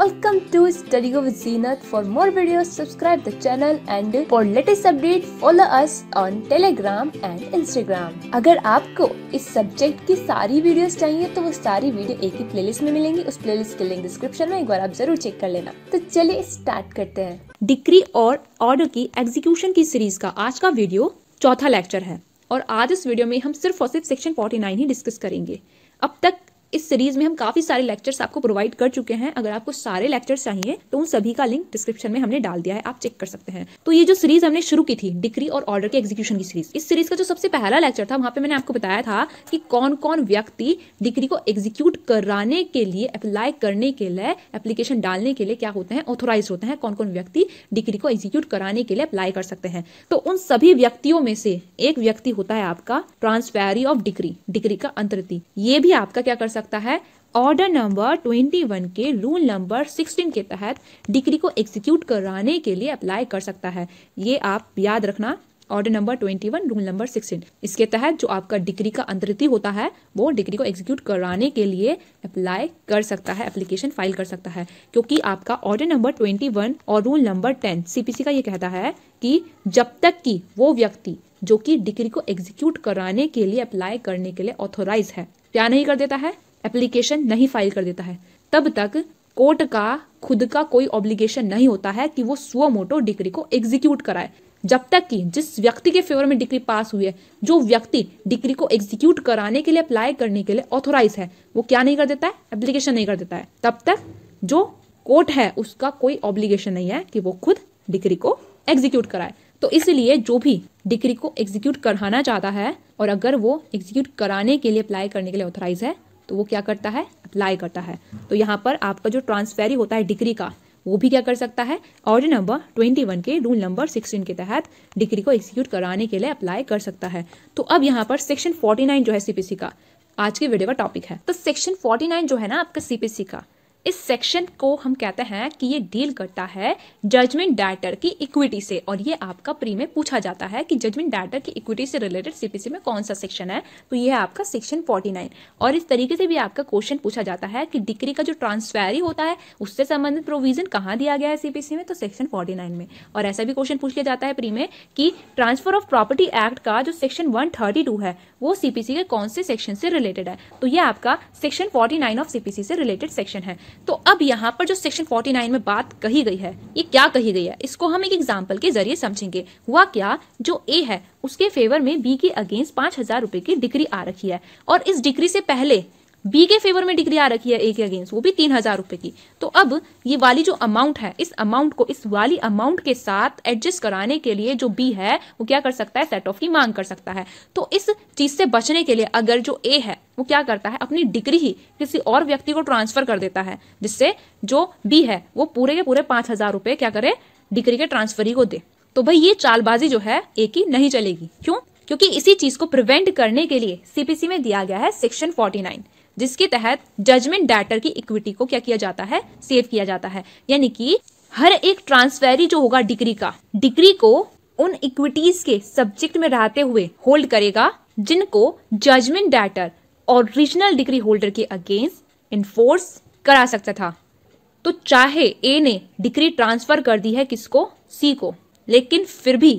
Welcome to Studio with Zenith. For more videos, subscribe the channel and for latest update follow us on Telegram and Instagram. अगर आपको इस subject की सारी videos चाहिए तो वो सारी वीडियो एक ही प्लेलिस्ट में मिलेंगी उस प्लेलिस्ट के लिंक डिस्क्रिप्शन में एक बार आप जरूर चेक कर लेना तो चलिए स्टार्ट करते हैं डिग्री और ऑर्डर की एग्जीक्यूशन की सीरीज का आज का वीडियो चौथा लेक्चर है और आज इस वीडियो में हम सिर्फ और सिर्फ सेक्शन 49 ही डिस्कस करेंगे अब तक इस सीरीज में हम काफी सारे लेक्चर्स आपको प्रोवाइड कर चुके हैं अगर आपको सारे लेक्चर्स चाहिए तो उन सभी का लिंक डिस्क्रिप्शन में हमने डाल दिया है आप चेक कर सकते हैं तो ये जो सीरीज हमने शुरू की थी डिग्री और ऑर्डर के एग्जीक्यूशन की सीरीज इस सीरीज का जो सबसे पहला लेक्चर था वहां पर मैंने आपको बताया था कि कौन कौन व्यक्ति डिग्री को एग्जीक्यूट कराने के लिए अप्लाई करने के लिए एप्लीकेशन डालने के लिए क्या होते हैं ऑथोराइज होते हैं कौन कौन व्यक्ति डिग्री को एग्जीक्यूट कराने के लिए अप्लाई कर सकते हैं तो उन सभी व्यक्तियों में से एक व्यक्ति होता है आपका ट्रांसफेरी ऑफ डिग्री डिग्री का अंतरिति ये भी आपका क्या कर सकता सकता है ऑर्डर नंबर 21 के रूल नंबर 16 के तहत डिग्री को एग्जीक्यूट कराने के लिए अप्लाई कर सकता है ये आप याद रखना ऑर्डर नंबर 21 रूल नंबर 16 इसके तहत जो आपका डिग्री का अंतरिति होता है वो डिग्री को एग्जीक्यूट कराने के लिए अप्लाई कर सकता है एप्लीकेशन फाइल कर सकता है क्योंकि आपका ऑर्डर नंबर 21 और रूल नंबर 10 सीपीसी का ये कहता है कि जब तक कि वो व्यक्ति जो कि डिग्री को एग्जीक्यूट कराने के लिए अप्लाई करने के लिए ऑथोराइज है क्या नहीं कर देता है एप्लीकेशन नहीं फाइल कर देता है तब तक कोर्ट का खुद का कोई ऑब्लिगेशन नहीं होता है कि वो स्व मोटो डिग्री को एग्जीक्यूट कराए जब तक कि जिस व्यक्ति के फेवर में डिग्री पास हुई है जो व्यक्ति डिग्री को एग्जीक्यूट कराने के लिए अप्लाई करने के लिए ऑथोराइज है वो क्या नहीं कर देता है एप्लीकेशन नहीं कर देता है तब तक जो कोर्ट है उसका कोई ऑब्लिगेशन नहीं है कि वो खुद डिग्री को एग्जीक्यूट कराए तो इसलिए जो भी डिग्री को एग्जीक्यूट कराना चाहता है और अगर वो एग्जीक्यूट कराने के लिए अप्लाई करने के लिए ऑथोराइज है तो वो क्या करता है अप्लाई करता है तो यहाँ पर आपका जो ट्रांसफेरी होता है डिग्री का वो भी क्या कर सकता है ऑर्डर नंबर 21 के रूल नंबर 16 के तहत डिग्री को एक्सिक्यूट कराने के लिए अप्लाई कर सकता है तो अब यहाँ पर सेक्शन 49 जो है सीपीसी का आज के वीडियो का टॉपिक है तो सेक्शन 49 जो है ना आपका सीपीसी का इस सेक्शन को हम कहते हैं कि ये डील करता है जजमेंट डाटर की इक्विटी से और ये आपका प्री में पूछा जाता है कि जजमेंट डाटर की इक्विटी से रिलेटेड सीपीसी में कौन सा सेक्शन है तो ये है आपका सेक्शन 49 और इस तरीके से भी आपका क्वेश्चन पूछा जाता है कि डिक्री का जो ट्रांसफेरी होता है उससे संबंधित प्रोविजन कहाँ दिया गया है सीपीसी में तो सेक्शन फोर्टी में और ऐसा भी क्वेश्चन पूछ लिया जाता है प्री में कि ट्रांसफर ऑफ प्रॉपर्टी एक्ट का जो सेक्शन वन है वो सीपीसी के कौन से सेक्शन से रिलेटेड है तो ये आपका सेक्शन फोर्टी ऑफ सीपीसी से रिलेटेड सेक्शन है तो अब यहाँ पर जो सेक्शन 49 में बात कही गई है ये क्या कही गई है इसको हम एक एग्जाम्पल के जरिए समझेंगे हुआ क्या जो ए है उसके फेवर में बी के अगेंस्ट पांच हजार रुपए की डिग्री आ रखी है और इस डिग्री से पहले बी के फेवर में डिग्री आ रखी है ए के अगेंस्ट वो भी तीन हजार रुपए की तो अब ये वाली जो अमाउंट है इस अमाउंट को इस वाली अमाउंट के साथ एडजस्ट कराने के लिए जो बी है वो क्या कर सकता है सेट ऑफ की मांग कर सकता है तो इस चीज से बचने के लिए अगर जो ए है वो क्या करता है अपनी डिग्री ही किसी और व्यक्ति को ट्रांसफर कर देता है जिससे जो बी है वो पूरे के पूरे पांच हजार रुपए क्या करे डिग्री के ट्रांसफरी को दे तो भाई ये चालबाजी जो है ए की नहीं चलेगी क्यों क्योंकि इसी चीज को प्रिवेंट करने के लिए सीपीसी में दिया गया है सेक्शन फोर्टी जिसके तहत जजमेंट डेटर की इक्विटी को क्या किया जाता है सेव किया जाता है यानी कि हर एक ट्रांसफेरी जो होगा डिग्री का डिग्री को उन इक्विटीज के सब्जेक्ट में रहते हुए होल्ड करेगा जिनको judgment debtor original degree holder के अगेंस्ट इन्फोर्स करा सकता था तो चाहे ए ने डिग्री ट्रांसफर कर दी है किसको सी को लेकिन फिर भी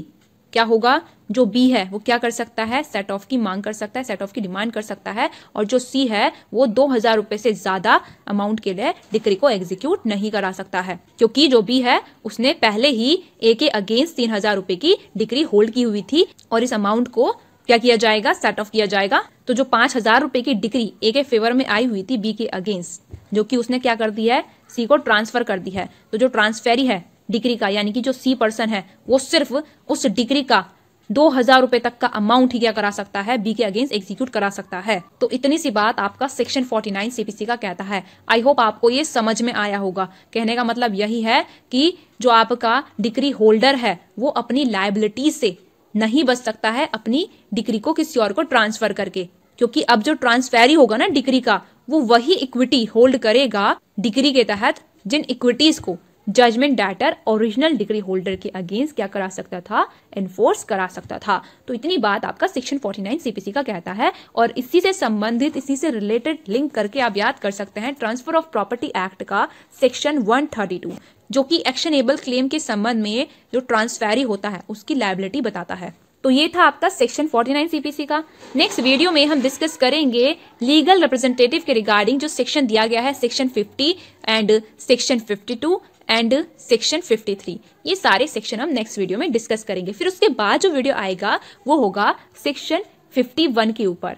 क्या होगा जो बी है वो क्या कर सकता है सेट ऑफ की मांग कर सकता है सेट ऑफ की डिमांड कर सकता है और जो सी है वो दो हजार रुपए से ज्यादा अमाउंट के लिए डिक्री को एग्जीक्यूट नहीं करा सकता है क्योंकि जो बी है उसने पहले ही ए के अगेंस्ट तीन हजार रुपए की डिक्री होल्ड की हुई थी और इस अमाउंट को क्या किया जाएगा सेट ऑफ किया जाएगा तो जो पांच हजार रुपए की डिक्री ए के फेवर में आई हुई थी बी के अगेंस्ट जो कि उसने क्या कर दी है सी को ट्रांसफर कर दी है तो जो ट्रांसफेरी है डिग्री का यानी कि जो सी पर्सन है वो सिर्फ उस डिग्री का दो हजार रुपए तक का अमाउंट ही क्या करा सकता है बी के अगेंस्ट एग्जीक्यूट करा सकता है तो इतनी सी बात आपका सेक्शन फोर्टी नाइन सीपीसी का कहता है आई होप आपको ये समझ में आया होगा कहने का मतलब यही है कि जो आपका डिग्री होल्डर है वो अपनी लाइबिलिटी से नहीं बच सकता है अपनी डिग्री को किसी और को ट्रांसफर करके क्योंकि अब जो ट्रांसफर ही होगा ना डिग्री का वो वही इक्विटी होल्ड करेगा डिग्री के तहत जिन इक्विटीज को judgment debtor original degree holder के अगेंस्ट क्या करा सकता था एनफोर्स करा सकता था तो इतनी बात आपका सेक्शन 49 सीपीसी का कहता है और इसी से संबंधित इसी से रिलेटेड लिंक करके आप याद कर सकते हैं ट्रांसफर ऑफ प्रॉपर्टी एक्ट का सेक्शन 132 जो कि एबल क्लेम के संबंध में जो ट्रांसफेरी होता है उसकी लाइबिलिटी बताता है तो ये था आपका सेक्शन 49 सीपीसी का नेक्स्ट वीडियो में हम डिस्कस करेंगे लीगल रिप्रेजेंटेटिव के रिगार्डिंग जो सेक्शन दिया गया है section 50 and section 52 and section 53 ये सारे सेक्शन हम नेक्स्ट वीडियो में डिस्कस करेंगे फिर उसके बाद जो वीडियो आएगा वो होगा सेक्शन 51 के ऊपर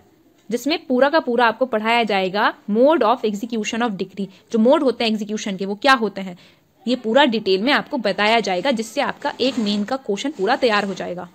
जिसमें पूरा का पूरा आपको पढ़ाया जाएगा mode of execution of degree जो मोड होते हैं एग्जीक्यूशन के वो क्या होते हैं ये पूरा डिटेल में आपको बताया जाएगा जिससे आपका एक मेन का क्वेश्चन पूरा तैयार हो जाएगा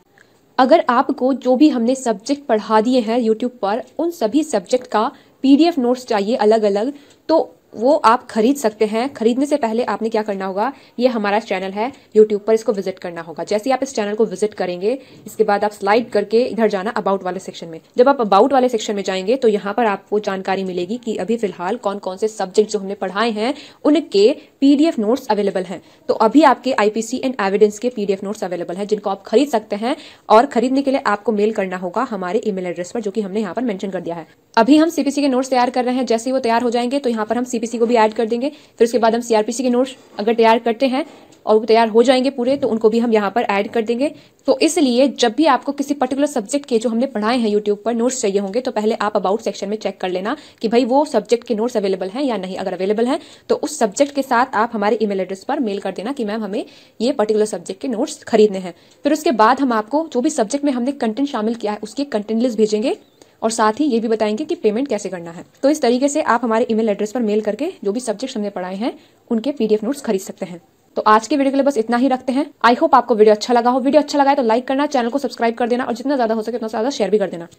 अगर आपको जो भी हमने सब्जेक्ट पढ़ा दिए हैं यूट्यूब पर उन सभी सब्जेक्ट का पीडीएफ नोट्स चाहिए अलग अलग तो वो आप खरीद सकते हैं खरीदने से पहले आपने क्या करना होगा ये हमारा चैनल है यूट्यूब पर इसको विजिट करना होगा जैसे ही आप इस चैनल को विजिट करेंगे इसके बाद आप स्लाइड करके इधर जाना अबाउट वाले सेक्शन में जब आप अबाउट वाले सेक्शन में जाएंगे तो यहाँ पर आपको जानकारी मिलेगी कि अभी फिलहाल कौन कौन से सब्जेक्ट जो हमने पढ़ाए हैं उनके पीडीएफ नोट्स अवेलेबल हैं तो अभी आपके आईपीसी एंड एविडेंस के पीडीएफ नोट्स अवेलेबल हैं जिनको आप खरीद सकते हैं और खरीदने के लिए आपको मेल करना होगा हमारे ईमेल एड्रेस पर जो कि हमने यहाँ पर मैंशन कर दिया है अभी हम सीपीसी के नोट्स तैयार कर रहे हैं जैसे ही वो तैयार हो जाएंगे तो यहाँ पर हम सीपीसी को भी ऐड कर देंगे फिर उसके बाद हम सीआरपीसी के नोट्स अगर तैयार करते हैं और वो तैयार हो जाएंगे पूरे तो उनको भी हम यहाँ पर ऐड कर देंगे तो इसलिए जब भी आपको किसी पर्टिकुलर सब्जेक्ट के जो हमने पढ़ाए हैं यूट्यूब पर नोट्स चाहिए होंगे तो पहले आप अबाउट सेक्शन में चेक कर लेना कि भाई वो सब्जेक्ट के नोट्स अवेलेबल हैं या नहीं अगर अवेलेबल हैं तो उस सब्जेक्ट के साथ आप हमारे ईमेल एड्रेस पर मेल कर देना कि मैम हमें ये पर्टिकुलर सब्जेक्ट के नोट्स खरीदने हैं फिर उसके बाद हम आपको जो भी सब्जेक्ट में हमने कंटेंट शामिल किया है उसकी कंटेंट लिस्ट भेजेंगे और साथ ही ये भी बताएंगे कि पेमेंट कैसे करना है तो इस तरीके से आप हमारे ईमेल एड्रेस पर मेल करके जो भी सब्जेक्ट हमने पढ़ाए हैं उनके पीडीएफ नोट्स खरीद सकते हैं तो आज के वीडियो के लिए बस इतना ही रखते हैं आई होप आपको वीडियो अच्छा लगा हो वीडियो अच्छा लगा है तो लाइक करना चैनल को सब्सक्राइब कर देना और जितना ज्यादा हो सके उतना ज्यादा शेयर भी कर देना